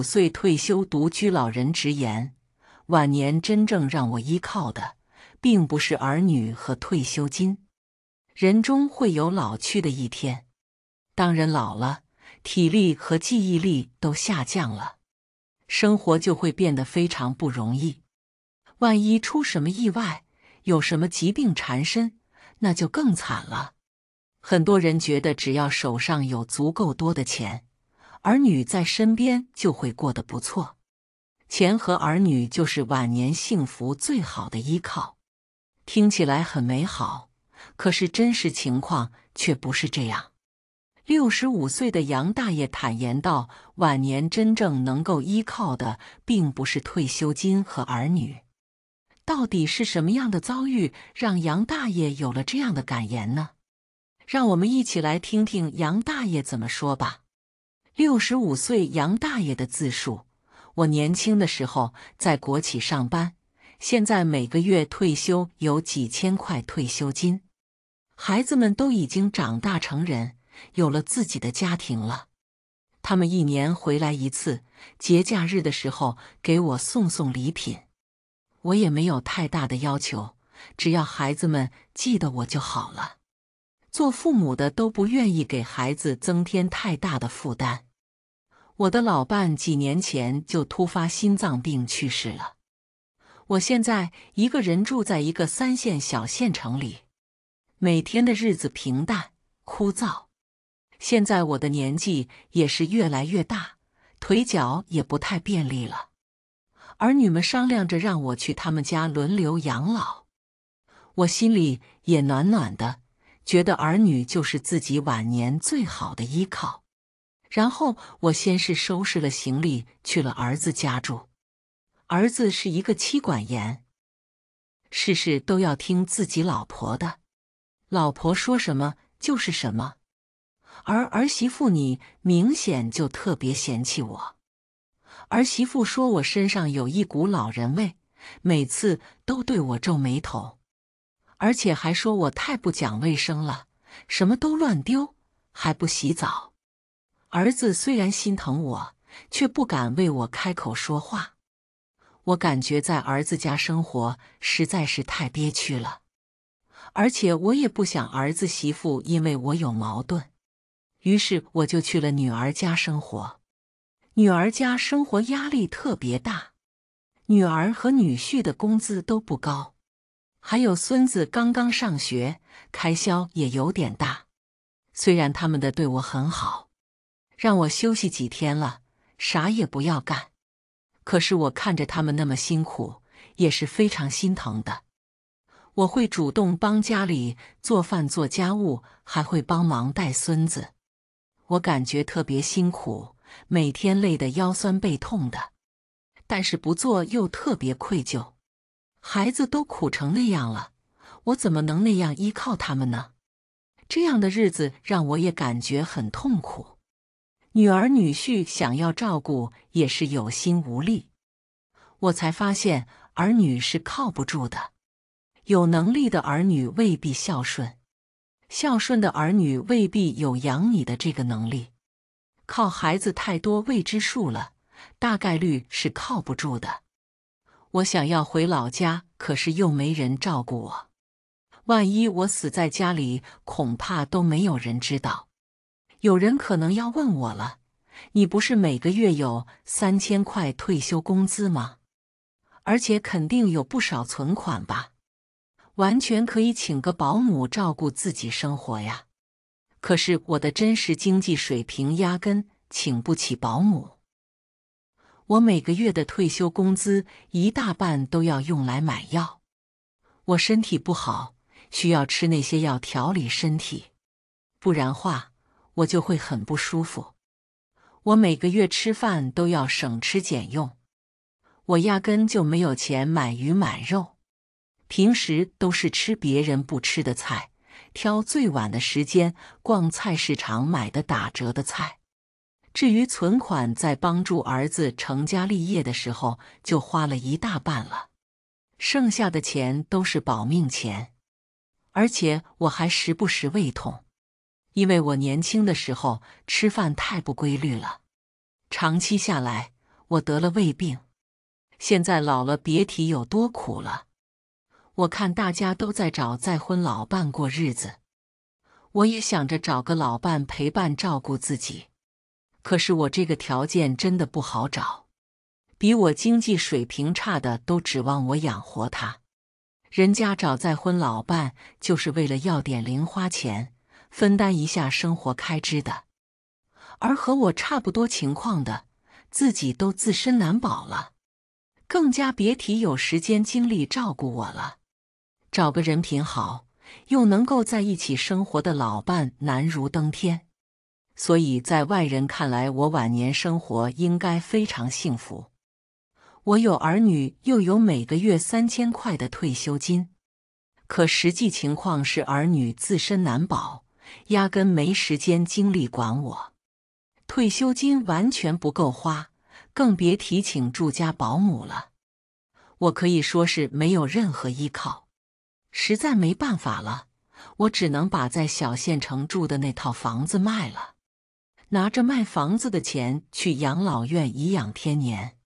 五岁退休独居老人直言：晚年真正让我依靠的，并不是儿女和退休金。人终会有老去的一天，当人老了，体力和记忆力都下降了，生活就会变得非常不容易。万一出什么意外，有什么疾病缠身，那就更惨了。很多人觉得，只要手上有足够多的钱。儿女在身边就会过得不错，钱和儿女就是晚年幸福最好的依靠。听起来很美好，可是真实情况却不是这样。六十五岁的杨大爷坦言道：“晚年真正能够依靠的，并不是退休金和儿女。到底是什么样的遭遇，让杨大爷有了这样的感言呢？让我们一起来听听杨大爷怎么说吧。”六十五岁杨大爷的自述：我年轻的时候在国企上班，现在每个月退休有几千块退休金。孩子们都已经长大成人，有了自己的家庭了。他们一年回来一次，节假日的时候给我送送礼品。我也没有太大的要求，只要孩子们记得我就好了。做父母的都不愿意给孩子增添太大的负担。我的老伴几年前就突发心脏病去世了。我现在一个人住在一个三线小县城里，每天的日子平淡枯燥。现在我的年纪也是越来越大，腿脚也不太便利了。儿女们商量着让我去他们家轮流养老，我心里也暖暖的。觉得儿女就是自己晚年最好的依靠。然后我先是收拾了行李，去了儿子家住。儿子是一个妻管严，事事都要听自己老婆的，老婆说什么就是什么。而儿媳妇你明显就特别嫌弃我。儿媳妇说我身上有一股老人味，每次都对我皱眉头。而且还说我太不讲卫生了，什么都乱丢，还不洗澡。儿子虽然心疼我，却不敢为我开口说话。我感觉在儿子家生活实在是太憋屈了，而且我也不想儿子媳妇因为我有矛盾，于是我就去了女儿家生活。女儿家生活压力特别大，女儿和女婿的工资都不高。还有孙子刚刚上学，开销也有点大。虽然他们的对我很好，让我休息几天了，啥也不要干。可是我看着他们那么辛苦，也是非常心疼的。我会主动帮家里做饭、做家务，还会帮忙带孙子。我感觉特别辛苦，每天累得腰酸背痛的，但是不做又特别愧疚。孩子都苦成那样了，我怎么能那样依靠他们呢？这样的日子让我也感觉很痛苦。女儿女婿想要照顾也是有心无力。我才发现，儿女是靠不住的。有能力的儿女未必孝顺，孝顺的儿女未必有养你的这个能力。靠孩子太多未知数了，大概率是靠不住的。我想要回老家，可是又没人照顾我。万一我死在家里，恐怕都没有人知道。有人可能要问我了：你不是每个月有三千块退休工资吗？而且肯定有不少存款吧？完全可以请个保姆照顾自己生活呀。可是我的真实经济水平压根请不起保姆。我每个月的退休工资一大半都要用来买药，我身体不好，需要吃那些药调理身体，不然话我就会很不舒服。我每个月吃饭都要省吃俭用，我压根就没有钱买鱼买肉，平时都是吃别人不吃的菜，挑最晚的时间逛菜市场买的打折的菜。至于存款，在帮助儿子成家立业的时候就花了一大半了，剩下的钱都是保命钱。而且我还时不时胃痛，因为我年轻的时候吃饭太不规律了，长期下来我得了胃病。现在老了，别提有多苦了。我看大家都在找再婚老伴过日子，我也想着找个老伴陪伴照顾自己。可是我这个条件真的不好找，比我经济水平差的都指望我养活他，人家找再婚老伴就是为了要点零花钱，分担一下生活开支的。而和我差不多情况的，自己都自身难保了，更加别提有时间精力照顾我了。找个人品好又能够在一起生活的老伴，难如登天。所以，在外人看来，我晚年生活应该非常幸福。我有儿女，又有每个月三千块的退休金。可实际情况是，儿女自身难保，压根没时间精力管我，退休金完全不够花，更别提请住家保姆了。我可以说是没有任何依靠，实在没办法了，我只能把在小县城住的那套房子卖了。拿着卖房子的钱去养老院颐养天年，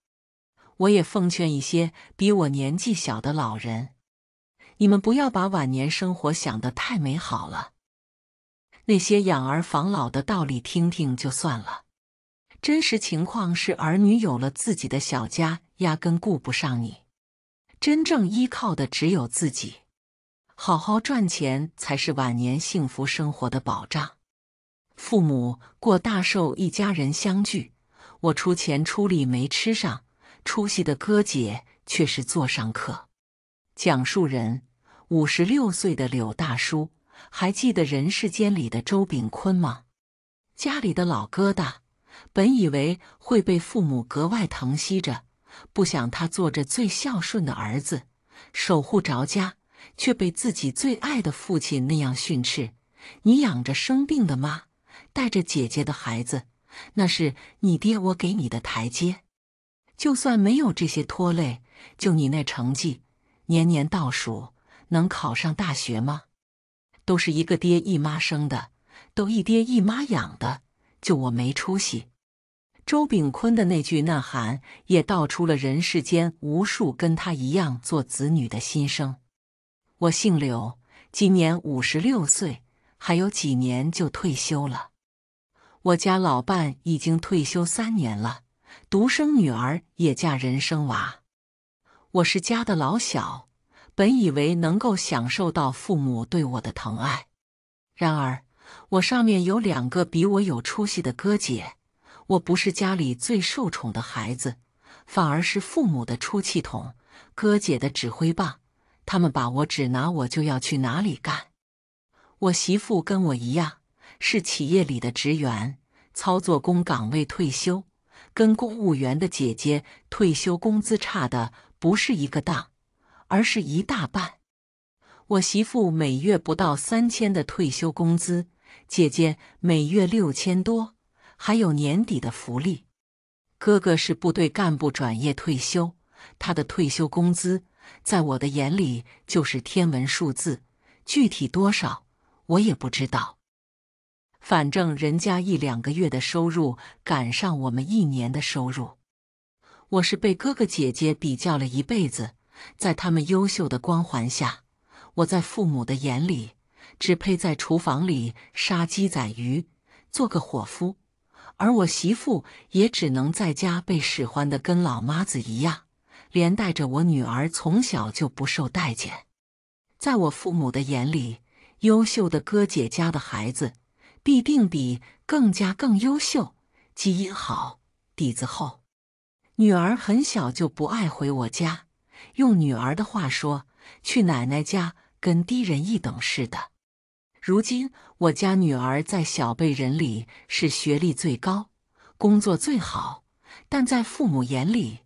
我也奉劝一些比我年纪小的老人，你们不要把晚年生活想得太美好了。那些养儿防老的道理听听就算了，真实情况是儿女有了自己的小家，压根顾不上你，真正依靠的只有自己。好好赚钱才是晚年幸福生活的保障。父母过大寿，一家人相聚，我出钱出力没吃上，出息的哥姐却是坐上客。讲述人五十六岁的柳大叔，还记得《人世间》里的周炳坤吗？家里的老疙瘩，本以为会被父母格外疼惜着，不想他做着最孝顺的儿子，守护着家，却被自己最爱的父亲那样训斥：“你养着生病的妈。”带着姐姐的孩子，那是你爹我给你的台阶。就算没有这些拖累，就你那成绩，年年倒数，能考上大学吗？都是一个爹一妈生的，都一爹一妈养的，就我没出息。周炳坤的那句呐喊，也道出了人世间无数跟他一样做子女的心声。我姓柳，今年五十六岁，还有几年就退休了。我家老伴已经退休三年了，独生女儿也嫁人生娃。我是家的老小，本以为能够享受到父母对我的疼爱，然而我上面有两个比我有出息的哥姐，我不是家里最受宠的孩子，反而是父母的出气筒，哥姐的指挥棒。他们把我指哪，我就要去哪里干。我媳妇跟我一样。是企业里的职员、操作工岗位退休，跟公务员的姐姐退休工资差的不是一个档，而是一大半。我媳妇每月不到三千的退休工资，姐姐每月六千多，还有年底的福利。哥哥是部队干部转业退休，他的退休工资在我的眼里就是天文数字，具体多少我也不知道。反正人家一两个月的收入赶上我们一年的收入，我是被哥哥姐姐比较了一辈子，在他们优秀的光环下，我在父母的眼里只配在厨房里杀鸡宰鱼，做个伙夫，而我媳妇也只能在家被使唤的跟老妈子一样，连带着我女儿从小就不受待见，在我父母的眼里，优秀的哥姐家的孩子。必定比更加更优秀，基因好，底子厚。女儿很小就不爱回我家，用女儿的话说，去奶奶家跟低人一等似的。如今我家女儿在小辈人里是学历最高，工作最好，但在父母眼里，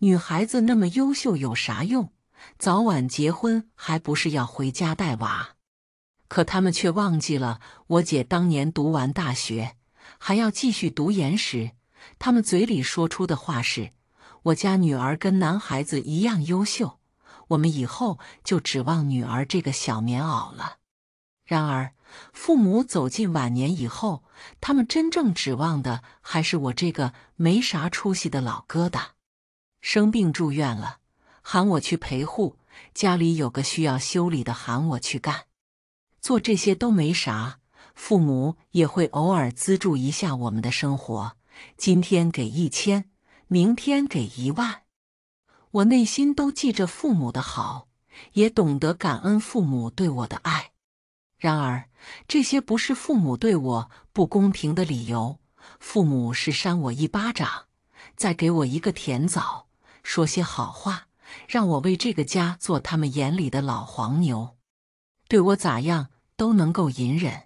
女孩子那么优秀有啥用？早晚结婚还不是要回家带娃？可他们却忘记了，我姐当年读完大学还要继续读研时，他们嘴里说出的话是：“我家女儿跟男孩子一样优秀，我们以后就指望女儿这个小棉袄了。”然而，父母走进晚年以后，他们真正指望的还是我这个没啥出息的老疙瘩。生病住院了，喊我去陪护；家里有个需要修理的，喊我去干。做这些都没啥，父母也会偶尔资助一下我们的生活。今天给一千，明天给一万，我内心都记着父母的好，也懂得感恩父母对我的爱。然而，这些不是父母对我不公平的理由。父母是扇我一巴掌，再给我一个甜枣，说些好话，让我为这个家做他们眼里的老黄牛。对我咋样？都能够隐忍，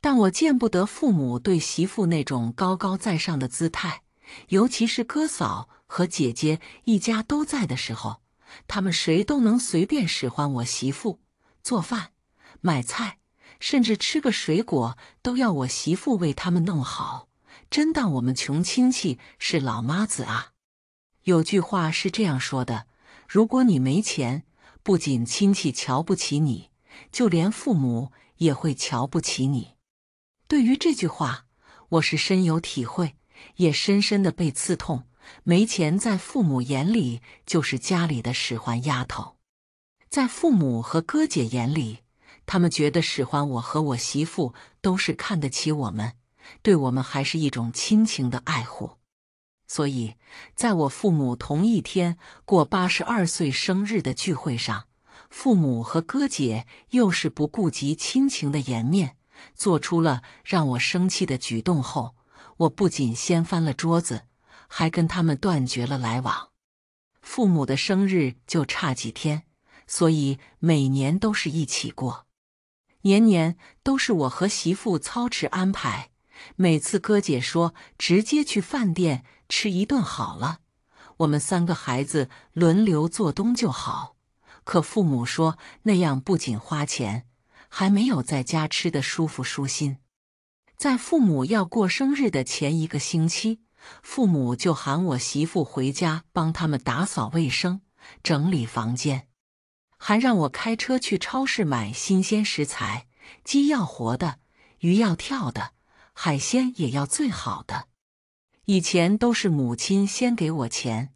但我见不得父母对媳妇那种高高在上的姿态，尤其是哥嫂和姐姐一家都在的时候，他们谁都能随便使唤我媳妇做饭、买菜，甚至吃个水果都要我媳妇为他们弄好，真当我们穷亲戚是老妈子啊！有句话是这样说的：如果你没钱，不仅亲戚瞧不起你。就连父母也会瞧不起你。对于这句话，我是深有体会，也深深的被刺痛。没钱在父母眼里就是家里的使唤丫头，在父母和哥姐眼里，他们觉得使唤我和我媳妇都是看得起我们，对我们还是一种亲情的爱护。所以，在我父母同一天过八十二岁生日的聚会上。父母和哥姐又是不顾及亲情的颜面，做出了让我生气的举动后，我不仅掀翻了桌子，还跟他们断绝了来往。父母的生日就差几天，所以每年都是一起过。年年都是我和媳妇操持安排，每次哥姐说直接去饭店吃一顿好了，我们三个孩子轮流做东就好。可父母说那样不仅花钱，还没有在家吃的舒服舒心。在父母要过生日的前一个星期，父母就喊我媳妇回家帮他们打扫卫生、整理房间，还让我开车去超市买新鲜食材，鸡要活的，鱼要跳的，海鲜也要最好的。以前都是母亲先给我钱。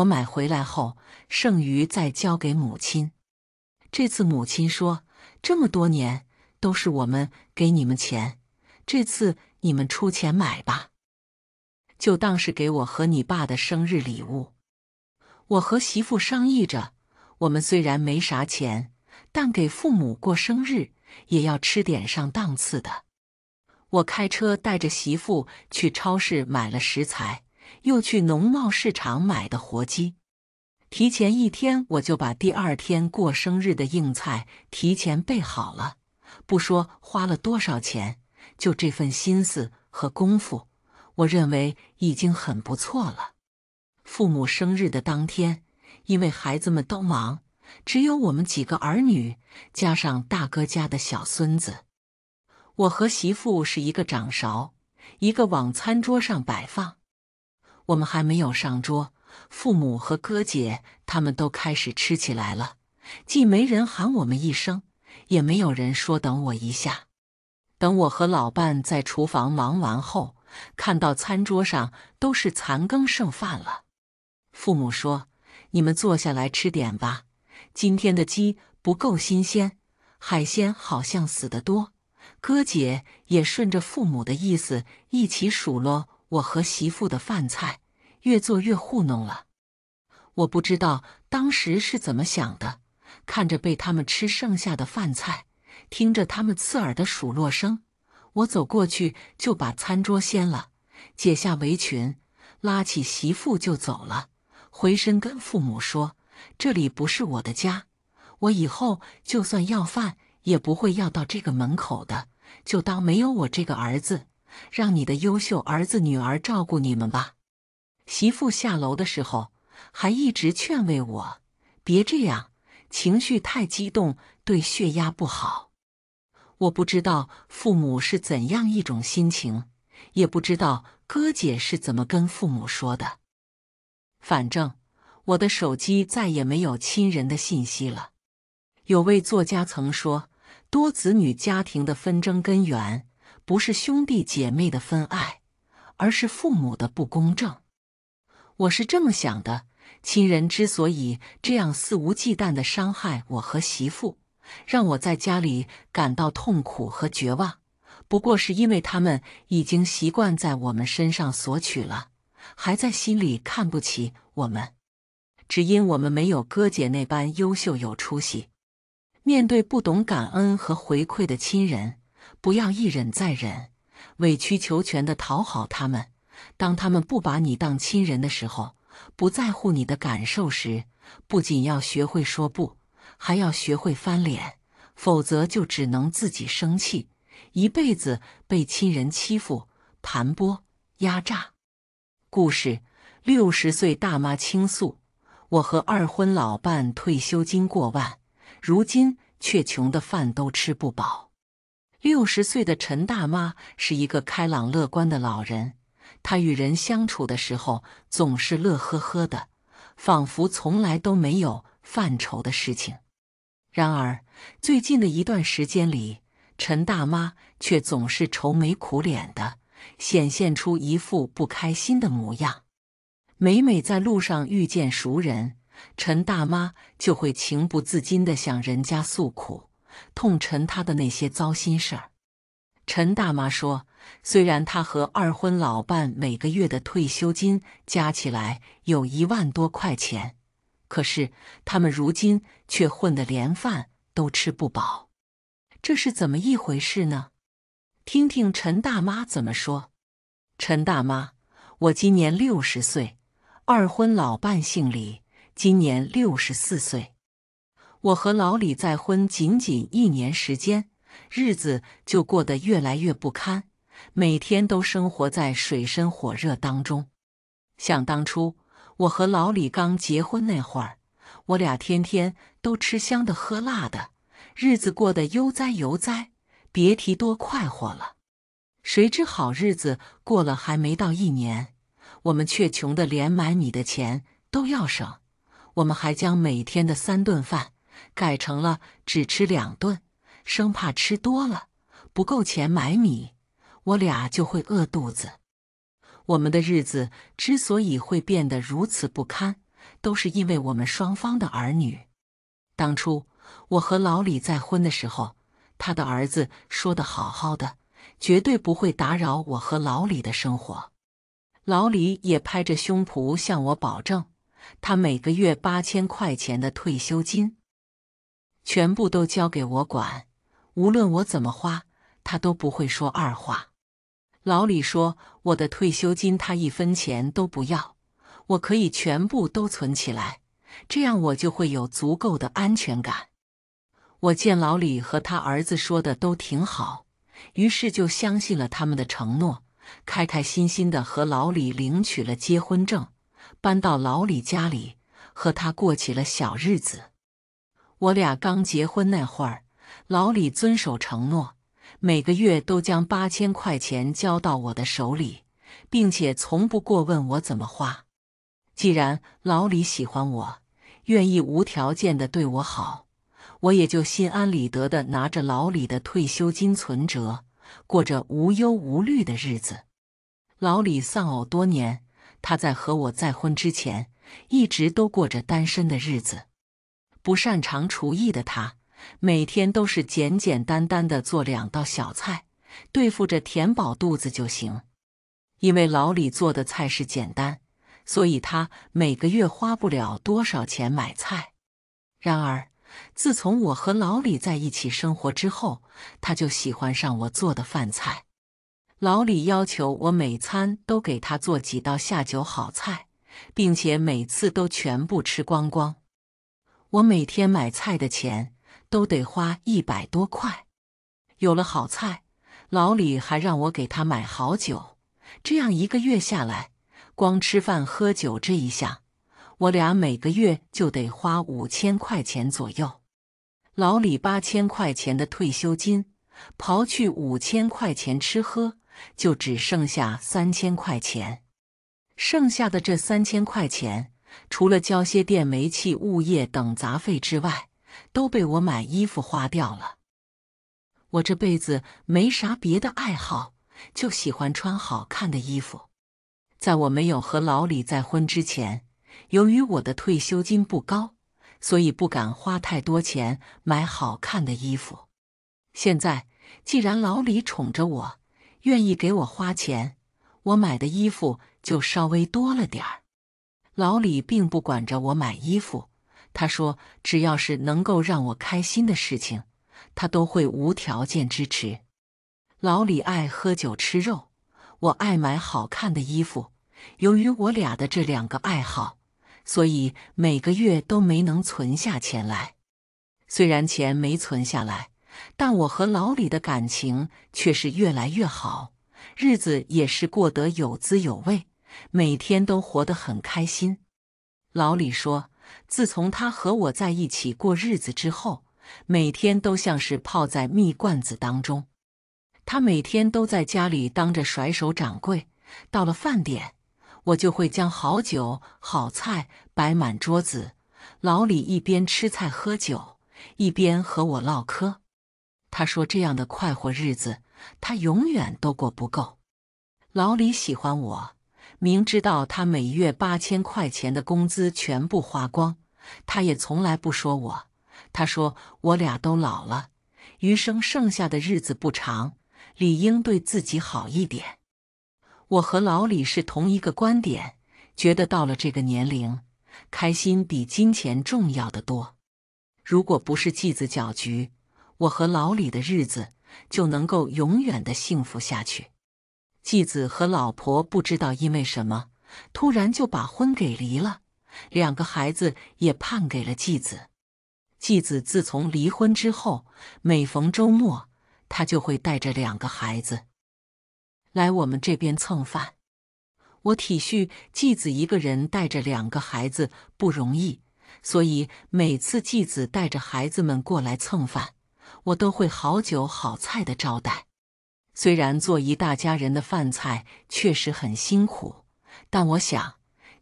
我买回来后，剩余再交给母亲。这次母亲说：“这么多年都是我们给你们钱，这次你们出钱买吧，就当是给我和你爸的生日礼物。”我和媳妇商议着，我们虽然没啥钱，但给父母过生日也要吃点上档次的。我开车带着媳妇去超市买了食材。又去农贸市场买的活鸡，提前一天我就把第二天过生日的硬菜提前备好了。不说花了多少钱，就这份心思和功夫，我认为已经很不错了。父母生日的当天，因为孩子们都忙，只有我们几个儿女加上大哥家的小孙子，我和媳妇是一个掌勺，一个往餐桌上摆放。我们还没有上桌，父母和哥姐他们都开始吃起来了。既没人喊我们一声，也没有人说等我一下。等我和老伴在厨房忙完后，看到餐桌上都是残羹剩饭了。父母说：“你们坐下来吃点吧，今天的鸡不够新鲜，海鲜好像死的多。”哥姐也顺着父母的意思一起数落。我和媳妇的饭菜越做越糊弄了，我不知道当时是怎么想的。看着被他们吃剩下的饭菜，听着他们刺耳的数落声，我走过去就把餐桌掀了，解下围裙，拉起媳妇就走了。回身跟父母说：“这里不是我的家，我以后就算要饭也不会要到这个门口的，就当没有我这个儿子。”让你的优秀儿子女儿照顾你们吧。媳妇下楼的时候还一直劝慰我：“别这样，情绪太激动，对血压不好。”我不知道父母是怎样一种心情，也不知道哥姐是怎么跟父母说的。反正我的手机再也没有亲人的信息了。有位作家曾说：“多子女家庭的纷争根源。”不是兄弟姐妹的分爱，而是父母的不公正。我是这么想的：亲人之所以这样肆无忌惮地伤害我和媳妇，让我在家里感到痛苦和绝望，不过是因为他们已经习惯在我们身上索取了，还在心里看不起我们，只因我们没有哥姐那般优秀有出息。面对不懂感恩和回馈的亲人。不要一忍再忍，委曲求全的讨好他们。当他们不把你当亲人的时候，不在乎你的感受时，不仅要学会说不，还要学会翻脸，否则就只能自己生气，一辈子被亲人欺负、盘剥、压榨。故事：六十岁大妈倾诉，我和二婚老伴退休金过万，如今却穷的饭都吃不饱。六十岁的陈大妈是一个开朗乐观的老人，她与人相处的时候总是乐呵呵的，仿佛从来都没有犯愁的事情。然而，最近的一段时间里，陈大妈却总是愁眉苦脸的，显现出一副不开心的模样。每每在路上遇见熟人，陈大妈就会情不自禁地向人家诉苦。痛陈他的那些糟心事儿。陈大妈说：“虽然他和二婚老伴每个月的退休金加起来有一万多块钱，可是他们如今却混得连饭都吃不饱，这是怎么一回事呢？”听听陈大妈怎么说。陈大妈，我今年六十岁，二婚老伴姓李，今年六十四岁。我和老李再婚仅仅一年时间，日子就过得越来越不堪，每天都生活在水深火热当中。想当初我和老李刚结婚那会儿，我俩天天都吃香的喝辣的，日子过得悠哉悠哉，别提多快活了。谁知好日子过了还没到一年，我们却穷得连买米的钱都要省，我们还将每天的三顿饭。改成了只吃两顿，生怕吃多了不够钱买米，我俩就会饿肚子。我们的日子之所以会变得如此不堪，都是因为我们双方的儿女。当初我和老李再婚的时候，他的儿子说的好好的，绝对不会打扰我和老李的生活。老李也拍着胸脯向我保证，他每个月八千块钱的退休金。全部都交给我管，无论我怎么花，他都不会说二话。老李说：“我的退休金他一分钱都不要，我可以全部都存起来，这样我就会有足够的安全感。”我见老李和他儿子说的都挺好，于是就相信了他们的承诺，开开心心的和老李领取了结婚证，搬到老李家里和他过起了小日子。我俩刚结婚那会儿，老李遵守承诺，每个月都将八千块钱交到我的手里，并且从不过问我怎么花。既然老李喜欢我，愿意无条件的对我好，我也就心安理得的拿着老李的退休金存折，过着无忧无虑的日子。老李丧偶多年，他在和我再婚之前，一直都过着单身的日子。不擅长厨艺的他，每天都是简简单单的做两道小菜，对付着填饱肚子就行。因为老李做的菜是简单，所以他每个月花不了多少钱买菜。然而，自从我和老李在一起生活之后，他就喜欢上我做的饭菜。老李要求我每餐都给他做几道下酒好菜，并且每次都全部吃光光。我每天买菜的钱都得花一百多块，有了好菜，老李还让我给他买好酒。这样一个月下来，光吃饭喝酒这一项，我俩每个月就得花五千块钱左右。老李八千块钱的退休金，刨去五千块钱吃喝，就只剩下三千块钱。剩下的这三千块钱。除了交些电、煤气、物业等杂费之外，都被我买衣服花掉了。我这辈子没啥别的爱好，就喜欢穿好看的衣服。在我没有和老李再婚之前，由于我的退休金不高，所以不敢花太多钱买好看的衣服。现在既然老李宠着我，愿意给我花钱，我买的衣服就稍微多了点儿。老李并不管着我买衣服，他说只要是能够让我开心的事情，他都会无条件支持。老李爱喝酒吃肉，我爱买好看的衣服。由于我俩的这两个爱好，所以每个月都没能存下钱来。虽然钱没存下来，但我和老李的感情却是越来越好，日子也是过得有滋有味。每天都活得很开心。老李说：“自从他和我在一起过日子之后，每天都像是泡在蜜罐子当中。他每天都在家里当着甩手掌柜，到了饭点，我就会将好酒好菜摆满桌子。老李一边吃菜喝酒，一边和我唠嗑。他说这样的快活日子，他永远都过不够。老李喜欢我。”明知道他每月八千块钱的工资全部花光，他也从来不说我。他说：“我俩都老了，余生剩下的日子不长，理应对自己好一点。”我和老李是同一个观点，觉得到了这个年龄，开心比金钱重要的多。如果不是继子搅局，我和老李的日子就能够永远的幸福下去。继子和老婆不知道因为什么，突然就把婚给离了，两个孩子也判给了继子。继子自从离婚之后，每逢周末，他就会带着两个孩子来我们这边蹭饭。我体恤继子一个人带着两个孩子不容易，所以每次继子带着孩子们过来蹭饭，我都会好酒好菜的招待。虽然做一大家人的饭菜确实很辛苦，但我想，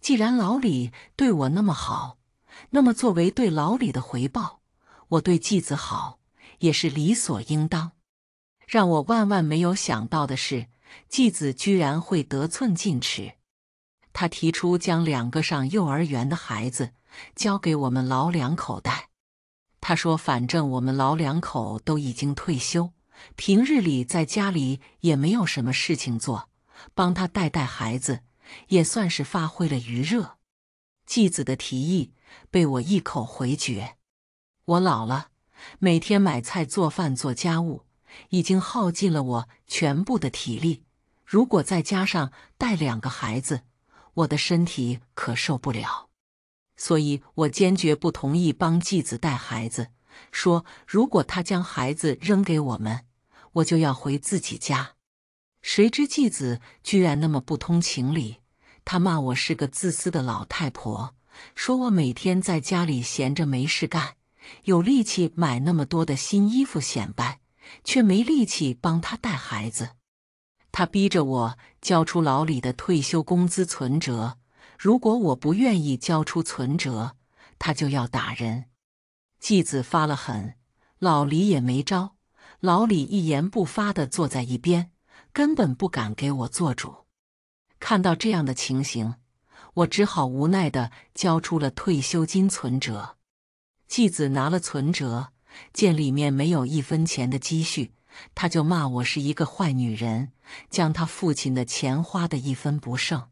既然老李对我那么好，那么作为对老李的回报，我对继子好也是理所应当。让我万万没有想到的是，继子居然会得寸进尺。他提出将两个上幼儿园的孩子交给我们老两口带。他说：“反正我们老两口都已经退休。”平日里在家里也没有什么事情做，帮他带带孩子，也算是发挥了余热。继子的提议被我一口回绝。我老了，每天买菜、做饭、做家务，已经耗尽了我全部的体力。如果再加上带两个孩子，我的身体可受不了。所以，我坚决不同意帮继子带孩子。说如果他将孩子扔给我们。我就要回自己家，谁知继子居然那么不通情理。他骂我是个自私的老太婆，说我每天在家里闲着没事干，有力气买那么多的新衣服显摆，却没力气帮他带孩子。他逼着我交出老李的退休工资存折，如果我不愿意交出存折，他就要打人。继子发了狠，老李也没招。老李一言不发的坐在一边，根本不敢给我做主。看到这样的情形，我只好无奈的交出了退休金存折。继子拿了存折，见里面没有一分钱的积蓄，他就骂我是一个坏女人，将他父亲的钱花的一分不剩。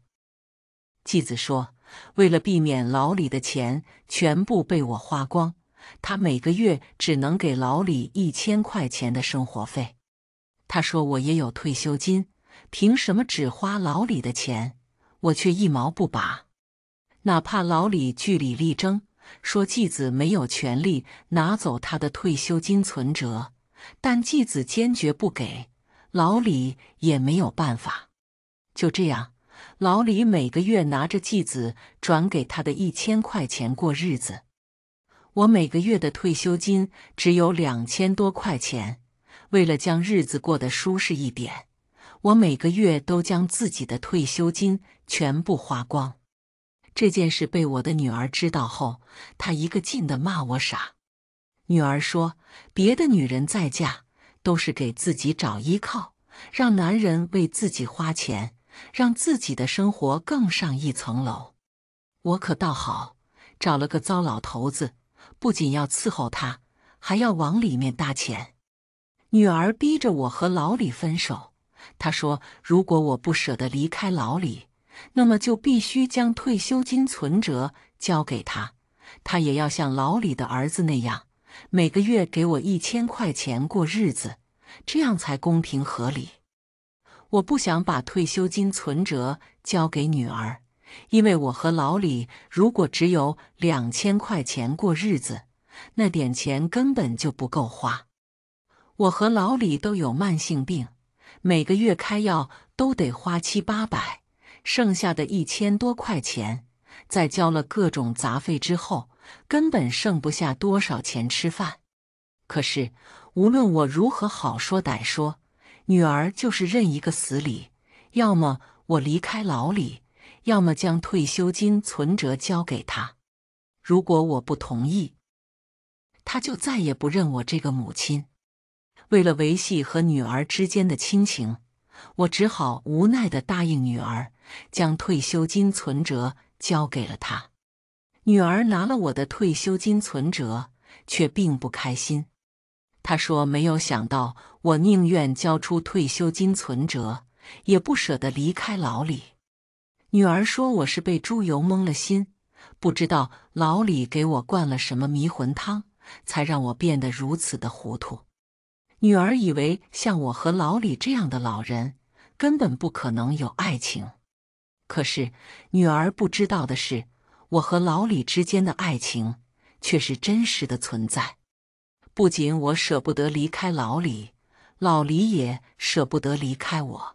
继子说，为了避免老李的钱全部被我花光。他每个月只能给老李一千块钱的生活费。他说：“我也有退休金，凭什么只花老李的钱，我却一毛不拔？”哪怕老李据理力争，说继子没有权利拿走他的退休金存折，但继子坚决不给，老李也没有办法。就这样，老李每个月拿着继子转给他的一千块钱过日子。我每个月的退休金只有两千多块钱，为了将日子过得舒适一点，我每个月都将自己的退休金全部花光。这件事被我的女儿知道后，她一个劲的骂我傻。女儿说：“别的女人再嫁都是给自己找依靠，让男人为自己花钱，让自己的生活更上一层楼。我可倒好，找了个糟老头子。”不仅要伺候他，还要往里面搭钱。女儿逼着我和老李分手。她说：“如果我不舍得离开老李，那么就必须将退休金存折交给他。他也要像老李的儿子那样，每个月给我一千块钱过日子，这样才公平合理。”我不想把退休金存折交给女儿。因为我和老李如果只有两千块钱过日子，那点钱根本就不够花。我和老李都有慢性病，每个月开药都得花七八百，剩下的一千多块钱，在交了各种杂费之后，根本剩不下多少钱吃饭。可是无论我如何好说歹说，女儿就是认一个死理，要么我离开老李。要么将退休金存折交给他，如果我不同意，他就再也不认我这个母亲。为了维系和女儿之间的亲情，我只好无奈地答应女儿，将退休金存折交给了他。女儿拿了我的退休金存折，却并不开心。她说：“没有想到，我宁愿交出退休金存折，也不舍得离开老李。”女儿说：“我是被猪油蒙了心，不知道老李给我灌了什么迷魂汤，才让我变得如此的糊涂。”女儿以为像我和老李这样的老人，根本不可能有爱情。可是，女儿不知道的是，我和老李之间的爱情却是真实的存在。不仅我舍不得离开老李，老李也舍不得离开我。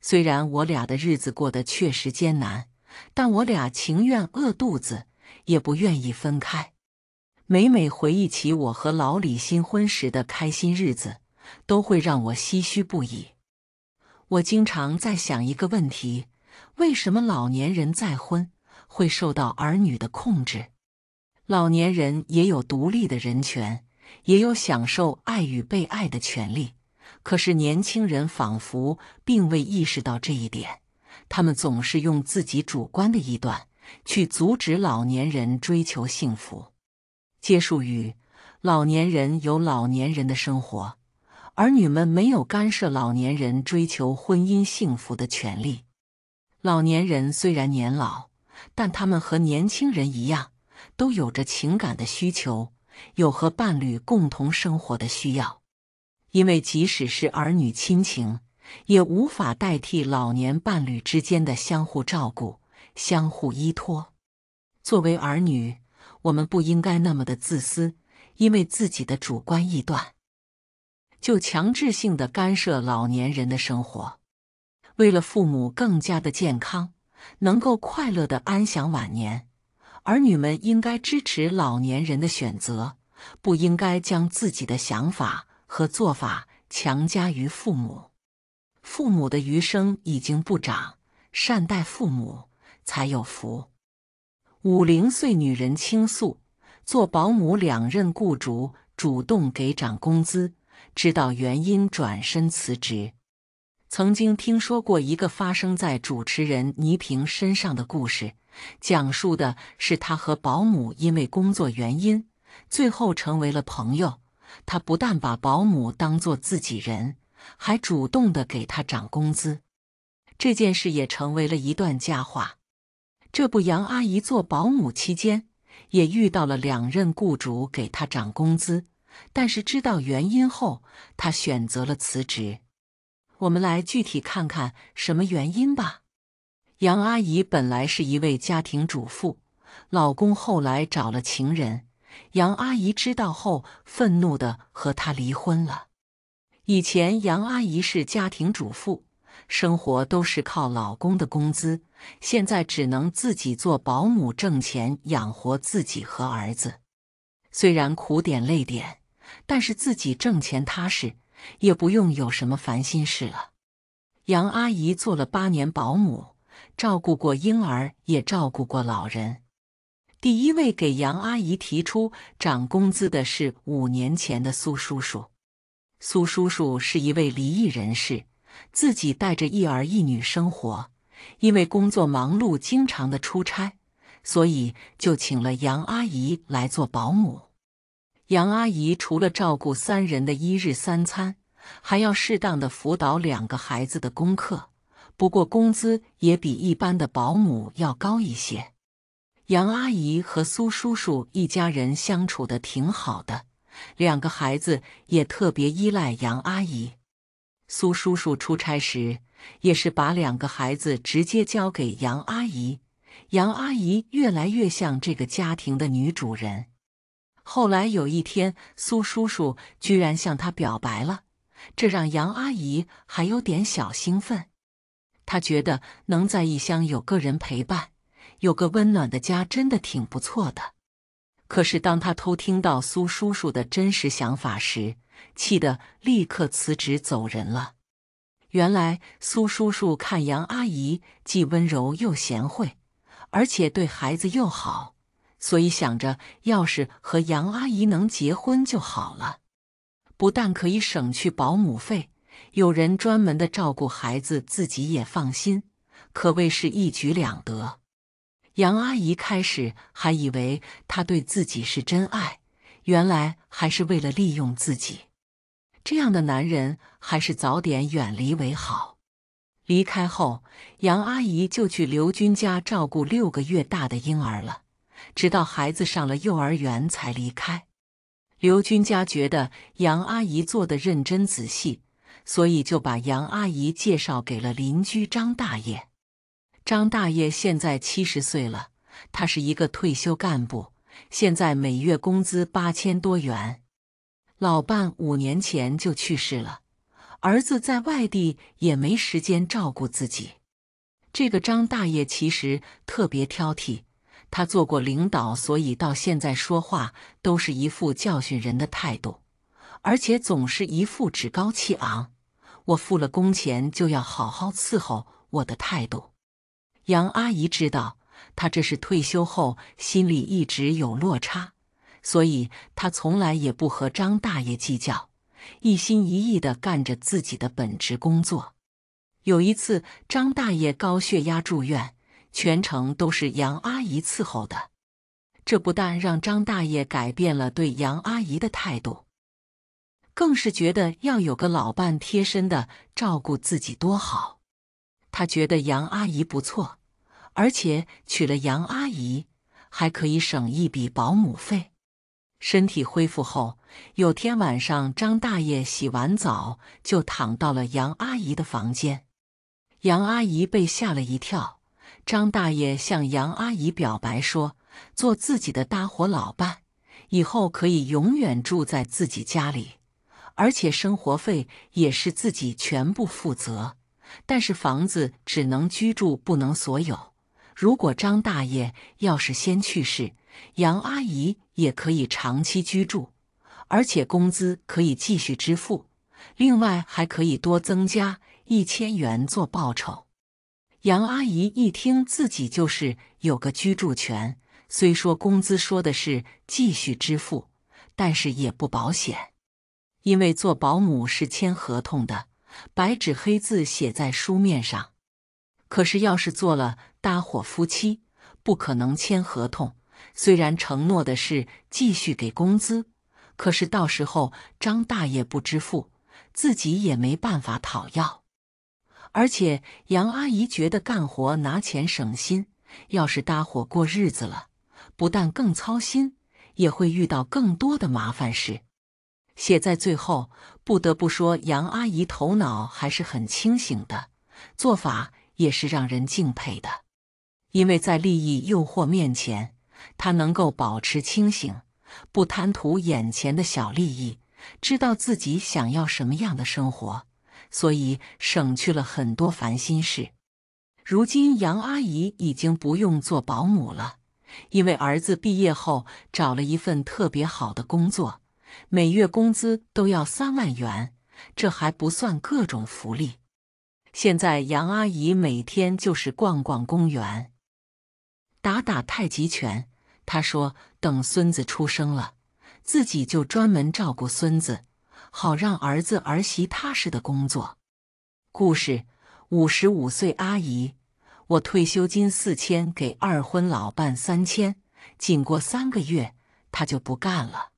虽然我俩的日子过得确实艰难，但我俩情愿饿肚子，也不愿意分开。每每回忆起我和老李新婚时的开心日子，都会让我唏嘘不已。我经常在想一个问题：为什么老年人再婚会受到儿女的控制？老年人也有独立的人权，也有享受爱与被爱的权利。可是，年轻人仿佛并未意识到这一点，他们总是用自己主观的臆断去阻止老年人追求幸福。接束语：老年人有老年人的生活，儿女们没有干涉老年人追求婚姻幸福的权利。老年人虽然年老，但他们和年轻人一样，都有着情感的需求，有和伴侣共同生活的需要。因为即使是儿女亲情，也无法代替老年伴侣之间的相互照顾、相互依托。作为儿女，我们不应该那么的自私，因为自己的主观臆断就强制性的干涉老年人的生活。为了父母更加的健康，能够快乐的安享晚年，儿女们应该支持老年人的选择，不应该将自己的想法。和做法强加于父母，父母的余生已经不长，善待父母才有福。五零岁女人倾诉，做保姆两任雇主主动给涨工资，知道原因转身辞职。曾经听说过一个发生在主持人倪萍身上的故事，讲述的是她和保姆因为工作原因，最后成为了朋友。他不但把保姆当做自己人，还主动的给她涨工资，这件事也成为了一段佳话。这不，杨阿姨做保姆期间也遇到了两任雇主给她涨工资，但是知道原因后，她选择了辞职。我们来具体看看什么原因吧。杨阿姨本来是一位家庭主妇，老公后来找了情人。杨阿姨知道后，愤怒地和他离婚了。以前，杨阿姨是家庭主妇，生活都是靠老公的工资。现在只能自己做保姆挣钱，养活自己和儿子。虽然苦点累点，但是自己挣钱踏实，也不用有什么烦心事了。杨阿姨做了八年保姆，照顾过婴儿，也照顾过老人。第一位给杨阿姨提出涨工资的是五年前的苏叔叔。苏叔叔是一位离异人士，自己带着一儿一女生活。因为工作忙碌，经常的出差，所以就请了杨阿姨来做保姆。杨阿姨除了照顾三人的一日三餐，还要适当的辅导两个孩子的功课。不过工资也比一般的保姆要高一些。杨阿姨和苏叔叔一家人相处的挺好的，两个孩子也特别依赖杨阿姨。苏叔叔出差时，也是把两个孩子直接交给杨阿姨。杨阿姨越来越像这个家庭的女主人。后来有一天，苏叔叔居然向她表白了，这让杨阿姨还有点小兴奋。她觉得能在异乡有个人陪伴。有个温暖的家，真的挺不错的。可是当他偷听到苏叔叔的真实想法时，气得立刻辞职走人了。原来苏叔叔看杨阿姨既温柔又贤惠，而且对孩子又好，所以想着要是和杨阿姨能结婚就好了，不但可以省去保姆费，有人专门的照顾孩子，自己也放心，可谓是一举两得。杨阿姨开始还以为他对自己是真爱，原来还是为了利用自己。这样的男人还是早点远离为好。离开后，杨阿姨就去刘军家照顾六个月大的婴儿了，直到孩子上了幼儿园才离开。刘军家觉得杨阿姨做的认真仔细，所以就把杨阿姨介绍给了邻居张大爷。张大爷现在七十岁了，他是一个退休干部，现在每月工资八千多元。老伴五年前就去世了，儿子在外地也没时间照顾自己。这个张大爷其实特别挑剔，他做过领导，所以到现在说话都是一副教训人的态度，而且总是一副趾高气昂。我付了工钱就要好好伺候我的态度。杨阿姨知道，她这是退休后心里一直有落差，所以她从来也不和张大爷计较，一心一意的干着自己的本职工作。有一次，张大爷高血压住院，全程都是杨阿姨伺候的。这不但让张大爷改变了对杨阿姨的态度，更是觉得要有个老伴贴身的照顾自己多好。他觉得杨阿姨不错，而且娶了杨阿姨还可以省一笔保姆费。身体恢复后，有天晚上，张大爷洗完澡就躺到了杨阿姨的房间。杨阿姨被吓了一跳。张大爷向杨阿姨表白说：“做自己的搭伙老伴，以后可以永远住在自己家里，而且生活费也是自己全部负责。”但是房子只能居住，不能所有。如果张大爷要是先去世，杨阿姨也可以长期居住，而且工资可以继续支付。另外还可以多增加一千元做报酬。杨阿姨一听，自己就是有个居住权，虽说工资说的是继续支付，但是也不保险，因为做保姆是签合同的。白纸黑字写在书面上，可是要是做了搭伙夫妻，不可能签合同。虽然承诺的是继续给工资，可是到时候张大爷不支付，自己也没办法讨要。而且杨阿姨觉得干活拿钱省心，要是搭伙过日子了，不但更操心，也会遇到更多的麻烦事。写在最后，不得不说，杨阿姨头脑还是很清醒的，做法也是让人敬佩的。因为在利益诱惑面前，她能够保持清醒，不贪图眼前的小利益，知道自己想要什么样的生活，所以省去了很多烦心事。如今，杨阿姨已经不用做保姆了，因为儿子毕业后找了一份特别好的工作。每月工资都要三万元，这还不算各种福利。现在杨阿姨每天就是逛逛公园，打打太极拳。她说：“等孙子出生了，自己就专门照顾孙子，好让儿子儿媳踏实的工作。”故事：五十五岁阿姨，我退休金四千，给二婚老伴三千，仅过三个月，她就不干了。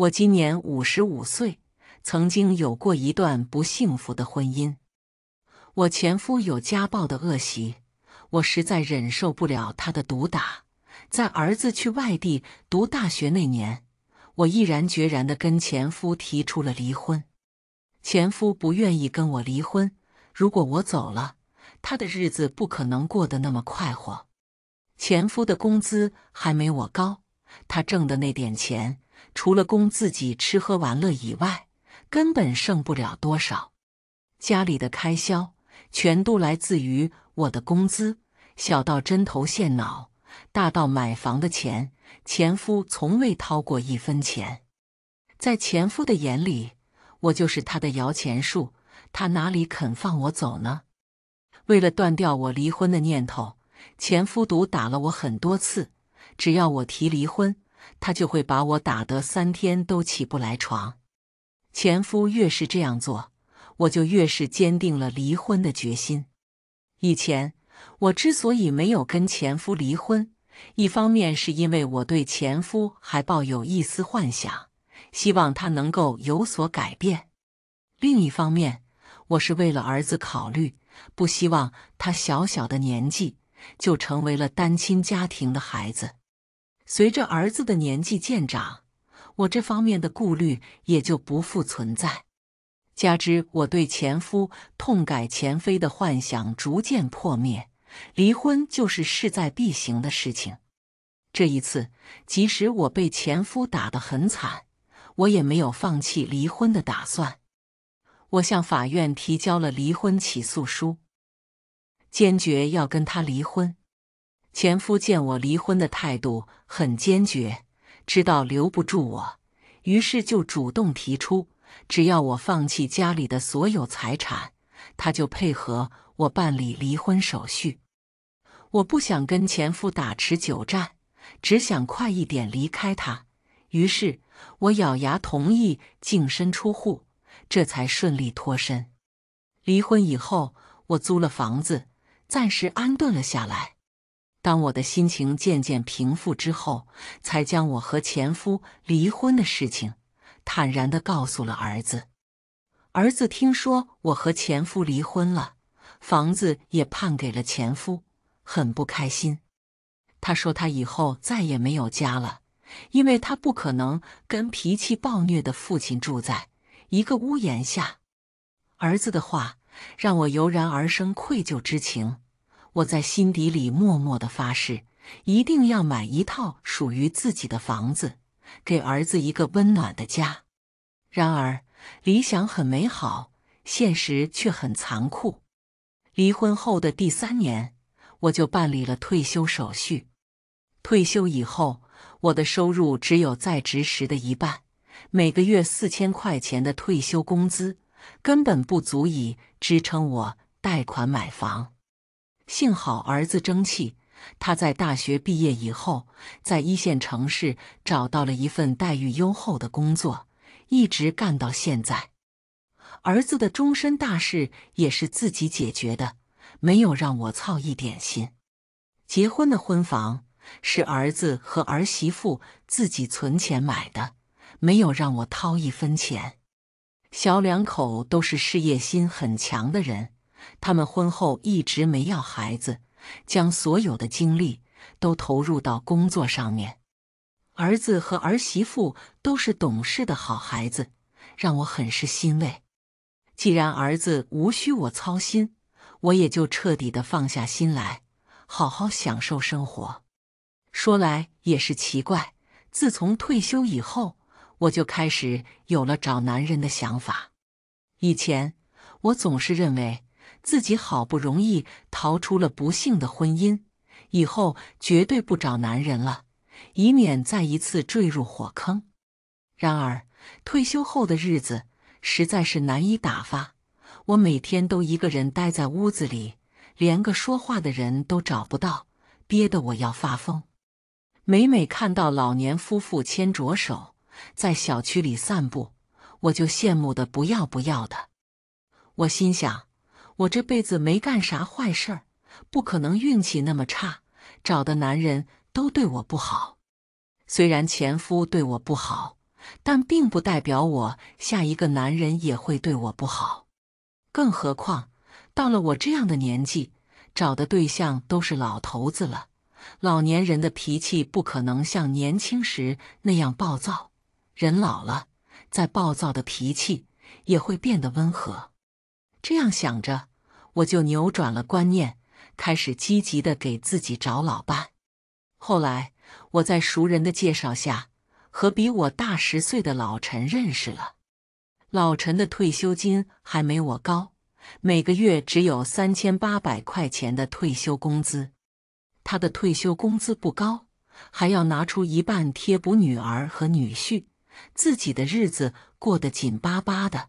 我今年五十五岁，曾经有过一段不幸福的婚姻。我前夫有家暴的恶习，我实在忍受不了他的毒打。在儿子去外地读大学那年，我毅然决然地跟前夫提出了离婚。前夫不愿意跟我离婚，如果我走了，他的日子不可能过得那么快活。前夫的工资还没我高，他挣的那点钱。除了供自己吃喝玩乐以外，根本剩不了多少。家里的开销全都来自于我的工资，小到针头线脑，大到买房的钱，前夫从未掏过一分钱。在前夫的眼里，我就是他的摇钱树，他哪里肯放我走呢？为了断掉我离婚的念头，前夫毒打了我很多次，只要我提离婚。他就会把我打得三天都起不来床。前夫越是这样做，我就越是坚定了离婚的决心。以前我之所以没有跟前夫离婚，一方面是因为我对前夫还抱有一丝幻想，希望他能够有所改变；另一方面，我是为了儿子考虑，不希望他小小的年纪就成为了单亲家庭的孩子。随着儿子的年纪渐长，我这方面的顾虑也就不复存在。加之我对前夫痛改前非的幻想逐渐破灭，离婚就是势在必行的事情。这一次，即使我被前夫打得很惨，我也没有放弃离婚的打算。我向法院提交了离婚起诉书，坚决要跟他离婚。前夫见我离婚的态度很坚决，知道留不住我，于是就主动提出，只要我放弃家里的所有财产，他就配合我办理离婚手续。我不想跟前夫打持久战，只想快一点离开他，于是我咬牙同意净身出户，这才顺利脱身。离婚以后，我租了房子，暂时安顿了下来。当我的心情渐渐平复之后，才将我和前夫离婚的事情坦然地告诉了儿子。儿子听说我和前夫离婚了，房子也判给了前夫，很不开心。他说他以后再也没有家了，因为他不可能跟脾气暴虐的父亲住在一个屋檐下。儿子的话让我油然而生愧疚之情。我在心底里默默的发誓，一定要买一套属于自己的房子，给儿子一个温暖的家。然而，理想很美好，现实却很残酷。离婚后的第三年，我就办理了退休手续。退休以后，我的收入只有在职时的一半，每个月四千块钱的退休工资，根本不足以支撑我贷款买房。幸好儿子争气，他在大学毕业以后，在一线城市找到了一份待遇优厚的工作，一直干到现在。儿子的终身大事也是自己解决的，没有让我操一点心。结婚的婚房是儿子和儿媳妇自己存钱买的，没有让我掏一分钱。小两口都是事业心很强的人。他们婚后一直没要孩子，将所有的精力都投入到工作上面。儿子和儿媳妇都是懂事的好孩子，让我很是欣慰。既然儿子无需我操心，我也就彻底的放下心来，好好享受生活。说来也是奇怪，自从退休以后，我就开始有了找男人的想法。以前我总是认为。自己好不容易逃出了不幸的婚姻，以后绝对不找男人了，以免再一次坠入火坑。然而，退休后的日子实在是难以打发，我每天都一个人待在屋子里，连个说话的人都找不到，憋得我要发疯。每每看到老年夫妇牵着手在小区里散步，我就羡慕的不要不要的。我心想。我这辈子没干啥坏事儿，不可能运气那么差，找的男人都对我不好。虽然前夫对我不好，但并不代表我下一个男人也会对我不好。更何况到了我这样的年纪，找的对象都是老头子了，老年人的脾气不可能像年轻时那样暴躁，人老了，再暴躁的脾气也会变得温和。这样想着，我就扭转了观念，开始积极的给自己找老伴。后来，我在熟人的介绍下，和比我大十岁的老陈认识了。老陈的退休金还没我高，每个月只有三千八百块钱的退休工资。他的退休工资不高，还要拿出一半贴补女儿和女婿，自己的日子过得紧巴巴的。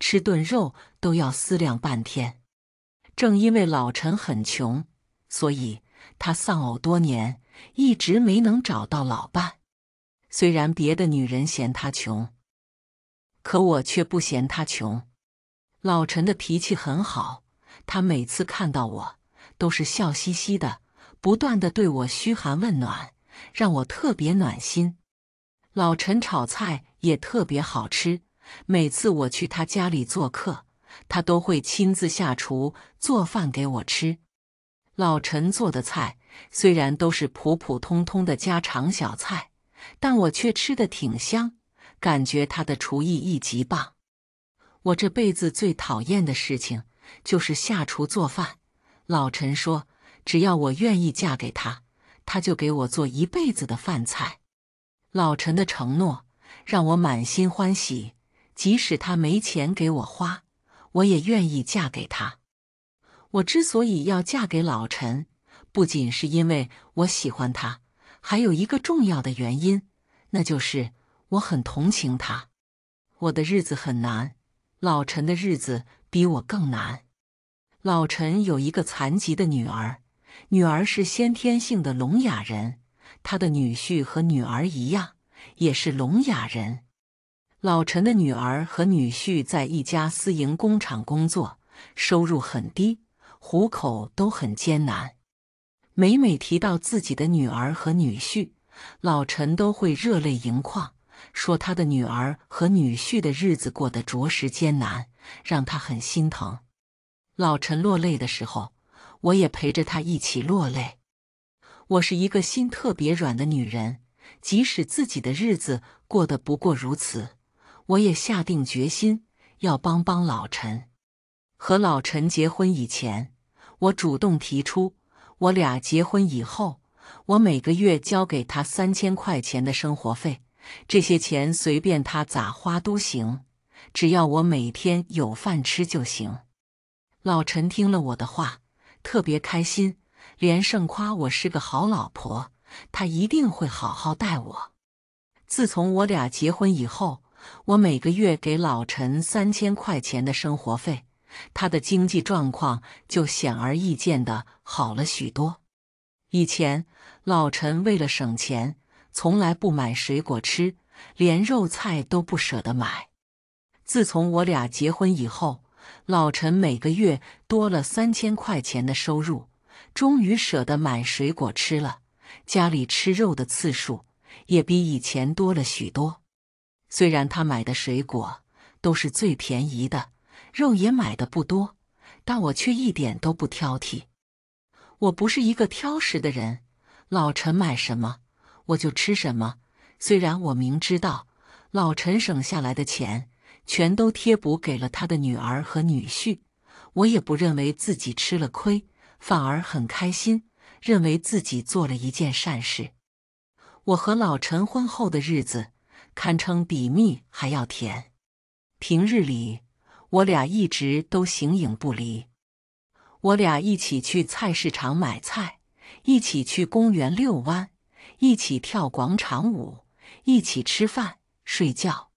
吃顿肉都要思量半天。正因为老陈很穷，所以他丧偶多年，一直没能找到老伴。虽然别的女人嫌他穷，可我却不嫌他穷。老陈的脾气很好，他每次看到我都是笑嘻嘻的，不断的对我嘘寒问暖，让我特别暖心。老陈炒菜也特别好吃。每次我去他家里做客，他都会亲自下厨做饭给我吃。老陈做的菜虽然都是普普通通的家常小菜，但我却吃得挺香，感觉他的厨艺一级棒。我这辈子最讨厌的事情就是下厨做饭。老陈说，只要我愿意嫁给他，他就给我做一辈子的饭菜。老陈的承诺让我满心欢喜。即使他没钱给我花，我也愿意嫁给他。我之所以要嫁给老陈，不仅是因为我喜欢他，还有一个重要的原因，那就是我很同情他。我的日子很难，老陈的日子比我更难。老陈有一个残疾的女儿，女儿是先天性的聋哑人，他的女婿和女儿一样，也是聋哑人。老陈的女儿和女婿在一家私营工厂工作，收入很低，糊口都很艰难。每每提到自己的女儿和女婿，老陈都会热泪盈眶，说他的女儿和女婿的日子过得着实艰难，让他很心疼。老陈落泪的时候，我也陪着他一起落泪。我是一个心特别软的女人，即使自己的日子过得不过如此。我也下定决心要帮帮老陈。和老陈结婚以前，我主动提出，我俩结婚以后，我每个月交给他三千块钱的生活费，这些钱随便他咋花都行，只要我每天有饭吃就行。老陈听了我的话，特别开心，连胜夸我是个好老婆，他一定会好好待我。自从我俩结婚以后，我每个月给老陈三千块钱的生活费，他的经济状况就显而易见的好了许多。以前老陈为了省钱，从来不买水果吃，连肉菜都不舍得买。自从我俩结婚以后，老陈每个月多了三千块钱的收入，终于舍得买水果吃了，家里吃肉的次数也比以前多了许多。虽然他买的水果都是最便宜的，肉也买的不多，但我却一点都不挑剔。我不是一个挑食的人，老陈买什么我就吃什么。虽然我明知道老陈省下来的钱全都贴补给了他的女儿和女婿，我也不认为自己吃了亏，反而很开心，认为自己做了一件善事。我和老陈婚后的日子。堪称比蜜还要甜。平日里，我俩一直都形影不离。我俩一起去菜市场买菜，一起去公园遛弯，一起跳广场舞，一起吃饭、睡觉。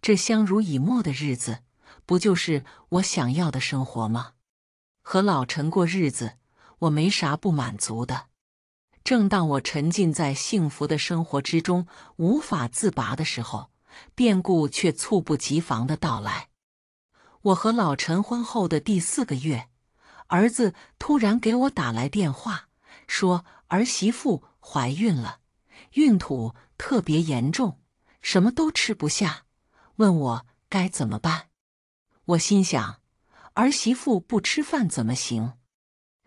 这相濡以沫的日子，不就是我想要的生活吗？和老陈过日子，我没啥不满足的。正当我沉浸在幸福的生活之中无法自拔的时候，变故却猝不及防的到来。我和老陈婚后的第四个月，儿子突然给我打来电话，说儿媳妇怀孕了，孕吐特别严重，什么都吃不下，问我该怎么办。我心想，儿媳妇不吃饭怎么行？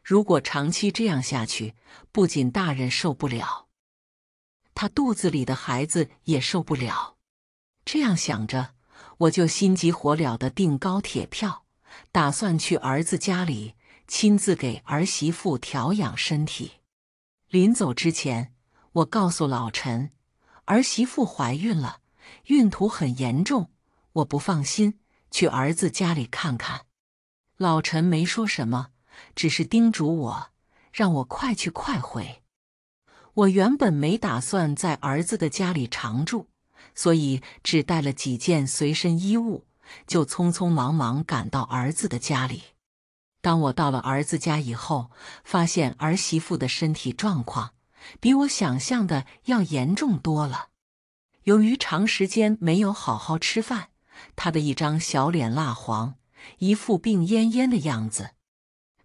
如果长期这样下去，不仅大人受不了，她肚子里的孩子也受不了。这样想着，我就心急火燎的订高铁票，打算去儿子家里亲自给儿媳妇调养身体。临走之前，我告诉老陈，儿媳妇怀孕了，孕吐很严重，我不放心去儿子家里看看。老陈没说什么。只是叮嘱我，让我快去快回。我原本没打算在儿子的家里常住，所以只带了几件随身衣物，就匆匆忙忙赶到儿子的家里。当我到了儿子家以后，发现儿媳妇的身体状况比我想象的要严重多了。由于长时间没有好好吃饭，她的一张小脸蜡黄，一副病恹恹的样子。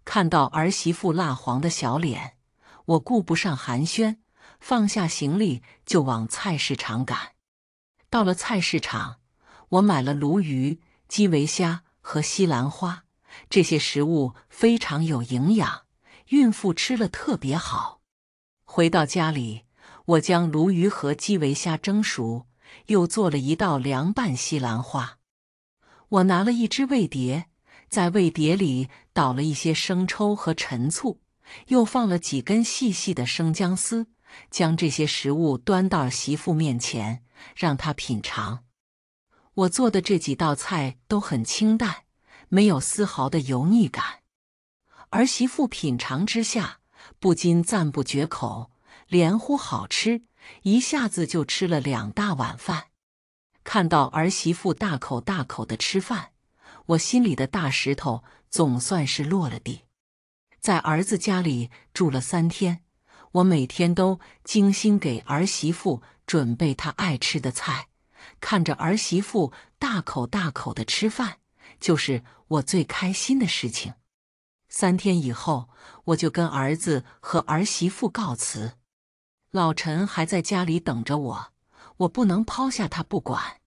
看到儿媳妇蜡黄的小脸，我顾不上寒暄，放下行李就往菜市场赶。到了菜市场，我买了鲈鱼、基围虾和西兰花，这些食物非常有营养，孕妇吃了特别好。回到家里，我将鲈鱼和基围虾蒸熟，又做了一道凉拌西兰花。我拿了一只味碟，在味碟里。倒了一些生抽和陈醋，又放了几根细细的生姜丝，将这些食物端到媳妇面前，让她品尝。我做的这几道菜都很清淡，没有丝毫的油腻感。儿媳妇品尝之下，不禁赞不绝口，连呼好吃，一下子就吃了两大碗饭。看到儿媳妇大口大口的吃饭，我心里的大石头。总算是落了地，在儿子家里住了三天，我每天都精心给儿媳妇准备她爱吃的菜，看着儿媳妇大口大口的吃饭，就是我最开心的事情。三天以后，我就跟儿子和儿媳妇告辞，老陈还在家里等着我，我不能抛下他不管。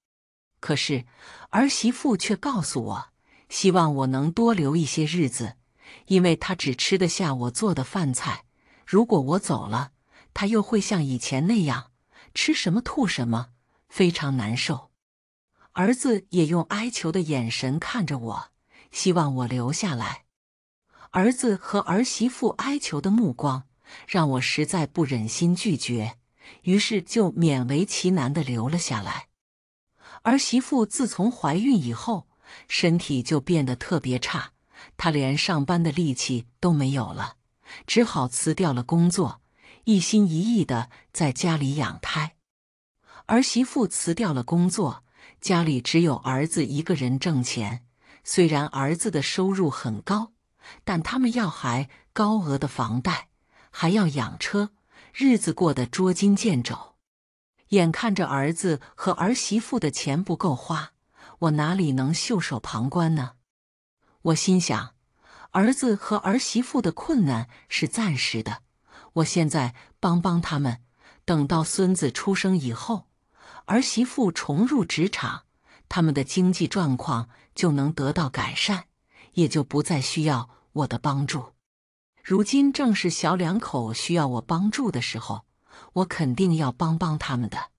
可是儿媳妇却告诉我。希望我能多留一些日子，因为他只吃得下我做的饭菜。如果我走了，他又会像以前那样，吃什么吐什么，非常难受。儿子也用哀求的眼神看着我，希望我留下来。儿子和儿媳妇哀求的目光，让我实在不忍心拒绝，于是就勉为其难的留了下来。儿媳妇自从怀孕以后。身体就变得特别差，他连上班的力气都没有了，只好辞掉了工作，一心一意的在家里养胎。儿媳妇辞掉了工作，家里只有儿子一个人挣钱。虽然儿子的收入很高，但他们要还高额的房贷，还要养车，日子过得捉襟见肘。眼看着儿子和儿媳妇的钱不够花。我哪里能袖手旁观呢？我心想，儿子和儿媳妇的困难是暂时的，我现在帮帮他们，等到孙子出生以后，儿媳妇重入职场，他们的经济状况就能得到改善，也就不再需要我的帮助。如今正是小两口需要我帮助的时候，我肯定要帮帮他们的。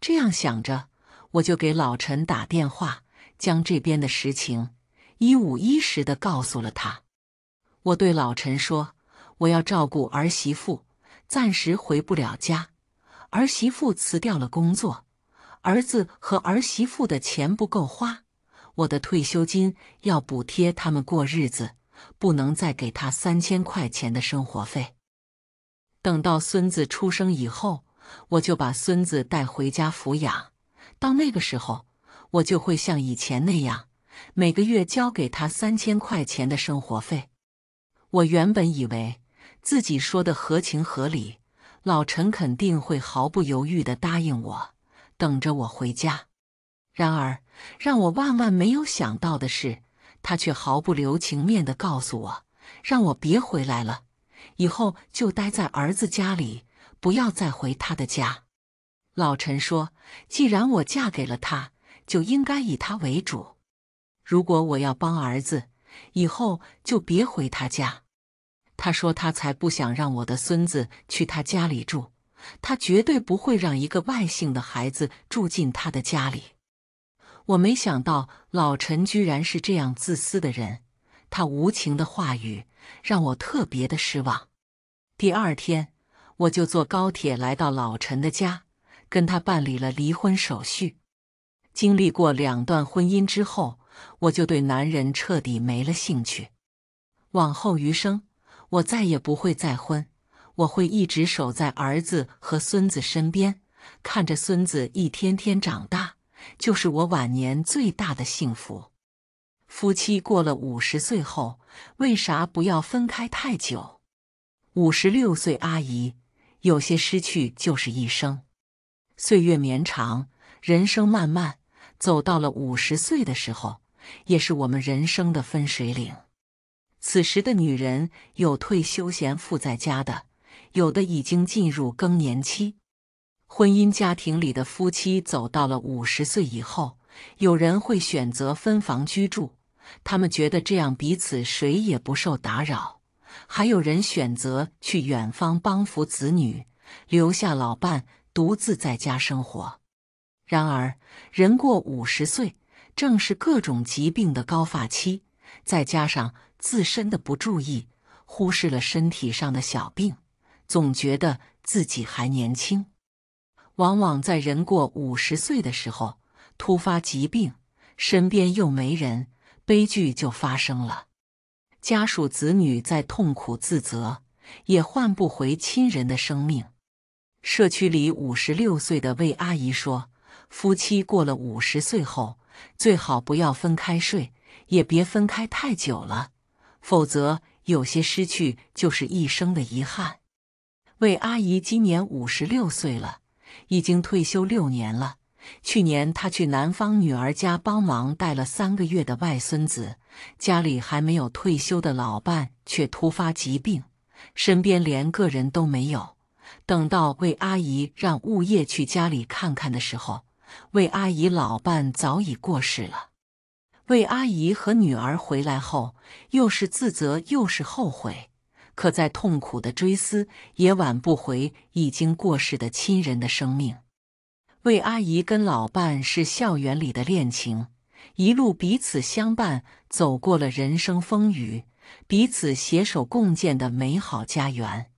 这样想着。我就给老陈打电话，将这边的实情一五一十的告诉了他。我对老陈说：“我要照顾儿媳妇，暂时回不了家。儿媳妇辞掉了工作，儿子和儿媳妇的钱不够花，我的退休金要补贴他们过日子，不能再给他三千块钱的生活费。等到孙子出生以后，我就把孙子带回家抚养。”到那个时候，我就会像以前那样，每个月交给他三千块钱的生活费。我原本以为自己说的合情合理，老陈肯定会毫不犹豫地答应我，等着我回家。然而，让我万万没有想到的是，他却毫不留情面地告诉我，让我别回来了，以后就待在儿子家里，不要再回他的家。老陈说：“既然我嫁给了他，就应该以他为主。如果我要帮儿子，以后就别回他家。”他说：“他才不想让我的孙子去他家里住，他绝对不会让一个外姓的孩子住进他的家里。”我没想到老陈居然是这样自私的人，他无情的话语让我特别的失望。第二天，我就坐高铁来到老陈的家。跟他办理了离婚手续。经历过两段婚姻之后，我就对男人彻底没了兴趣。往后余生，我再也不会再婚。我会一直守在儿子和孙子身边，看着孙子一天天长大，就是我晚年最大的幸福。夫妻过了五十岁后，为啥不要分开太久？五十六岁阿姨，有些失去就是一生。岁月绵长，人生漫漫，走到了五十岁的时候，也是我们人生的分水岭。此时的女人，有退休闲赋在家的，有的已经进入更年期。婚姻家庭里的夫妻，走到了五十岁以后，有人会选择分房居住，他们觉得这样彼此谁也不受打扰；还有人选择去远方帮扶子女，留下老伴。独自在家生活，然而人过五十岁，正是各种疾病的高发期，再加上自身的不注意，忽视了身体上的小病，总觉得自己还年轻，往往在人过五十岁的时候突发疾病，身边又没人，悲剧就发生了。家属子女在痛苦自责，也换不回亲人的生命。社区里五十六岁的魏阿姨说：“夫妻过了五十岁后，最好不要分开睡，也别分开太久了，否则有些失去就是一生的遗憾。”魏阿姨今年五十六岁了，已经退休六年了。去年她去南方女儿家帮忙带了三个月的外孙子，家里还没有退休的老伴，却突发疾病，身边连个人都没有。等到魏阿姨让物业去家里看看的时候，魏阿姨老伴早已过世了。魏阿姨和女儿回来后，又是自责又是后悔，可在痛苦的追思也挽不回已经过世的亲人的生命。魏阿姨跟老伴是校园里的恋情，一路彼此相伴，走过了人生风雨，彼此携手共建的美好家园。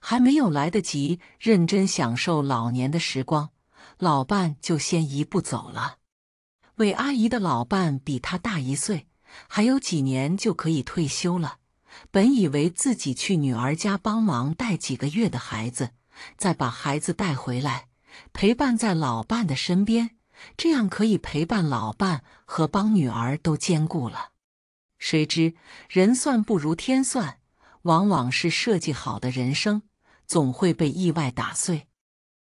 还没有来得及认真享受老年的时光，老伴就先一步走了。魏阿姨的老伴比她大一岁，还有几年就可以退休了。本以为自己去女儿家帮忙带几个月的孩子，再把孩子带回来，陪伴在老伴的身边，这样可以陪伴老伴和帮女儿都兼顾了。谁知人算不如天算，往往是设计好的人生。总会被意外打碎。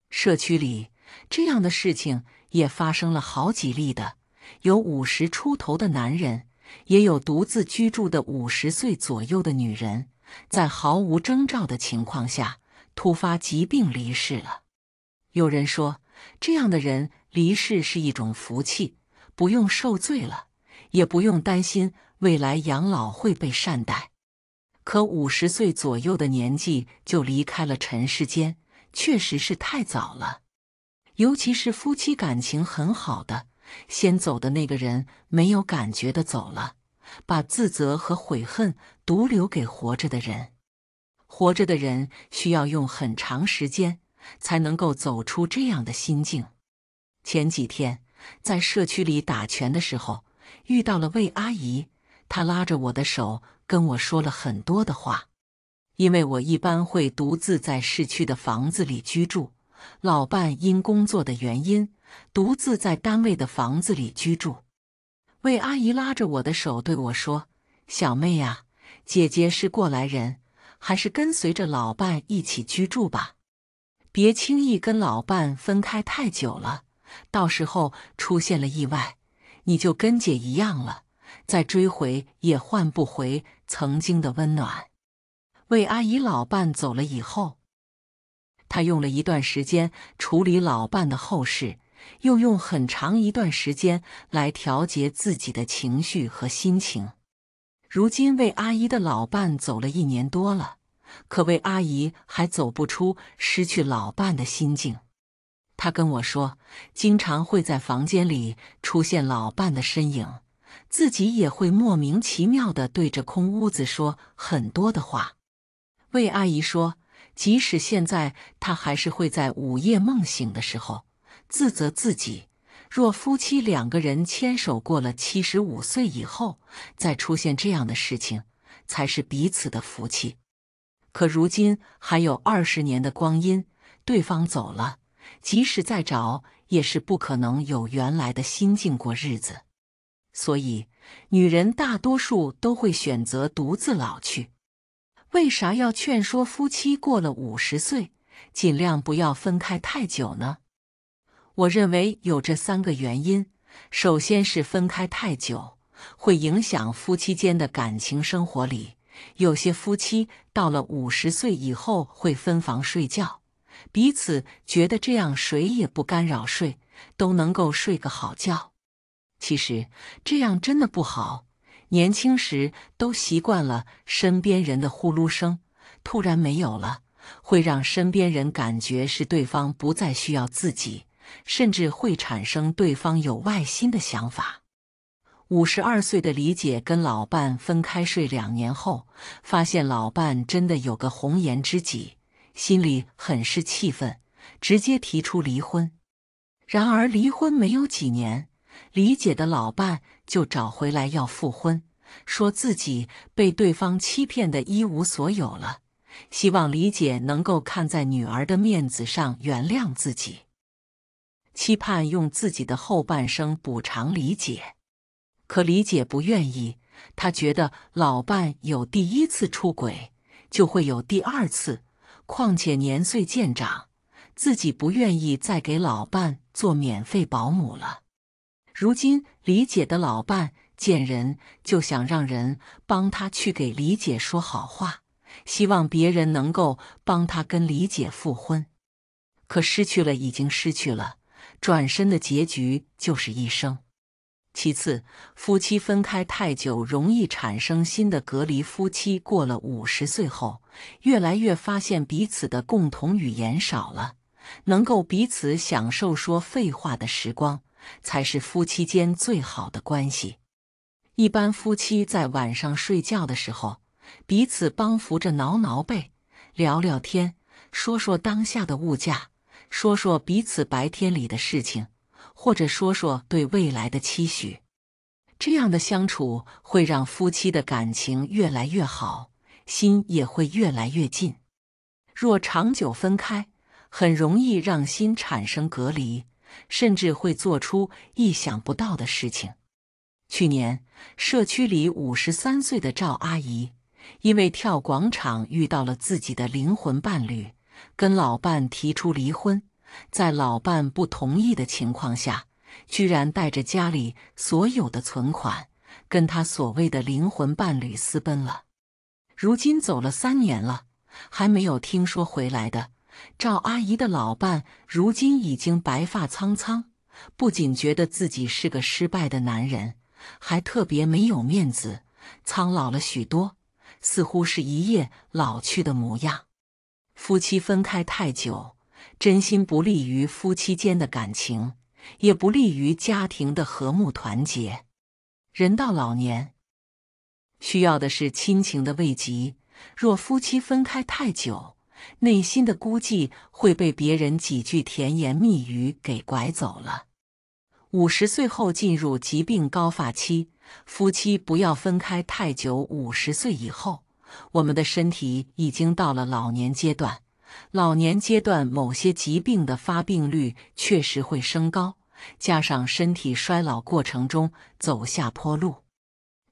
社区里这样的事情也发生了好几例的，有五十出头的男人，也有独自居住的五十岁左右的女人，在毫无征兆的情况下突发疾病离世了。有人说，这样的人离世是一种福气，不用受罪了，也不用担心未来养老会被善待。可五十岁左右的年纪就离开了尘世间，确实是太早了。尤其是夫妻感情很好的，先走的那个人没有感觉的走了，把自责和悔恨独留给活着的人。活着的人需要用很长时间才能够走出这样的心境。前几天在社区里打拳的时候遇到了魏阿姨，她拉着我的手。跟我说了很多的话，因为我一般会独自在市区的房子里居住，老伴因工作的原因独自在单位的房子里居住。魏阿姨拉着我的手对我说：“小妹啊，姐姐是过来人，还是跟随着老伴一起居住吧，别轻易跟老伴分开太久了，到时候出现了意外，你就跟姐一样了，再追回也换不回。”曾经的温暖，魏阿姨老伴走了以后，她用了一段时间处理老伴的后事，又用很长一段时间来调节自己的情绪和心情。如今，魏阿姨的老伴走了一年多了，可魏阿姨还走不出失去老伴的心境。她跟我说，经常会在房间里出现老伴的身影。自己也会莫名其妙的对着空屋子说很多的话。魏阿姨说：“即使现在，她还是会在午夜梦醒的时候自责自己。若夫妻两个人牵手过了七十五岁以后，再出现这样的事情，才是彼此的福气。可如今还有二十年的光阴，对方走了，即使再找，也是不可能有原来的心境过日子。”所以，女人大多数都会选择独自老去。为啥要劝说夫妻过了五十岁，尽量不要分开太久呢？我认为有这三个原因。首先是分开太久会影响夫妻间的感情。生活里，有些夫妻到了五十岁以后会分房睡觉，彼此觉得这样谁也不干扰睡，都能够睡个好觉。其实这样真的不好。年轻时都习惯了身边人的呼噜声，突然没有了，会让身边人感觉是对方不再需要自己，甚至会产生对方有外心的想法。五十二岁的李姐跟老伴分开睡两年后，发现老伴真的有个红颜知己，心里很是气愤，直接提出离婚。然而离婚没有几年。李姐的老伴就找回来要复婚，说自己被对方欺骗的一无所有了，希望李姐能够看在女儿的面子上原谅自己，期盼用自己的后半生补偿李姐。可李姐不愿意，她觉得老伴有第一次出轨，就会有第二次，况且年岁渐长，自己不愿意再给老伴做免费保姆了。如今，李姐的老伴见人就想让人帮他去给李姐说好话，希望别人能够帮他跟李姐复婚。可失去了已经失去了，转身的结局就是一生。其次，夫妻分开太久，容易产生新的隔离。夫妻过了五十岁后，越来越发现彼此的共同语言少了，能够彼此享受说废话的时光。才是夫妻间最好的关系。一般夫妻在晚上睡觉的时候，彼此帮扶着、挠挠背、聊聊天，说说当下的物价，说说彼此白天里的事情，或者说说对未来的期许。这样的相处会让夫妻的感情越来越好，心也会越来越近。若长久分开，很容易让心产生隔离。甚至会做出意想不到的事情。去年，社区里五十三岁的赵阿姨，因为跳广场遇到了自己的灵魂伴侣，跟老伴提出离婚，在老伴不同意的情况下，居然带着家里所有的存款，跟她所谓的灵魂伴侣私奔了。如今走了三年了，还没有听说回来的。赵阿姨的老伴如今已经白发苍苍，不仅觉得自己是个失败的男人，还特别没有面子，苍老了许多，似乎是一夜老去的模样。夫妻分开太久，真心不利于夫妻间的感情，也不利于家庭的和睦团结。人到老年，需要的是亲情的慰藉，若夫妻分开太久，内心的孤寂会被别人几句甜言蜜语给拐走了。五十岁后进入疾病高发期，夫妻不要分开太久。五十岁以后，我们的身体已经到了老年阶段，老年阶段某些疾病的发病率确实会升高，加上身体衰老过程中走下坡路，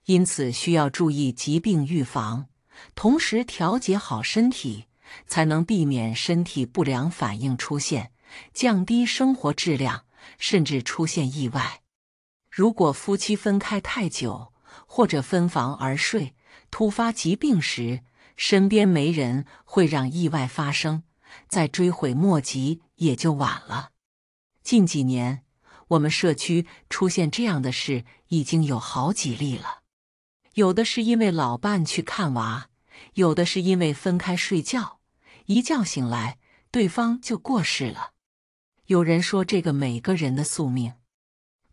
因此需要注意疾病预防，同时调节好身体。才能避免身体不良反应出现，降低生活质量，甚至出现意外。如果夫妻分开太久，或者分房而睡，突发疾病时身边没人，会让意外发生再追悔莫及也就晚了。近几年，我们社区出现这样的事已经有好几例了，有的是因为老伴去看娃，有的是因为分开睡觉。一觉醒来，对方就过世了。有人说，这个每个人的宿命。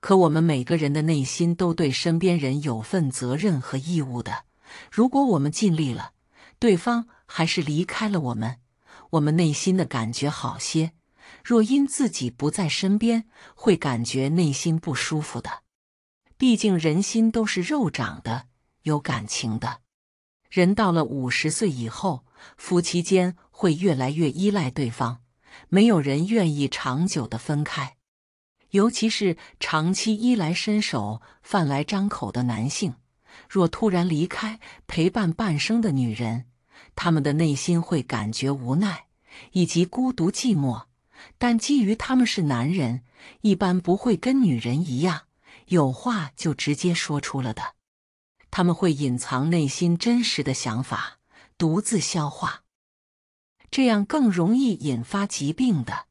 可我们每个人的内心都对身边人有份责任和义务的。如果我们尽力了，对方还是离开了我们，我们内心的感觉好些。若因自己不在身边，会感觉内心不舒服的。毕竟人心都是肉长的，有感情的。人到了五十岁以后，夫妻间。会越来越依赖对方，没有人愿意长久的分开，尤其是长期衣来伸手、饭来张口的男性，若突然离开陪伴半生的女人，他们的内心会感觉无奈以及孤独寂寞。但基于他们是男人，一般不会跟女人一样有话就直接说出了的，他们会隐藏内心真实的想法，独自消化。这样更容易引发疾病的。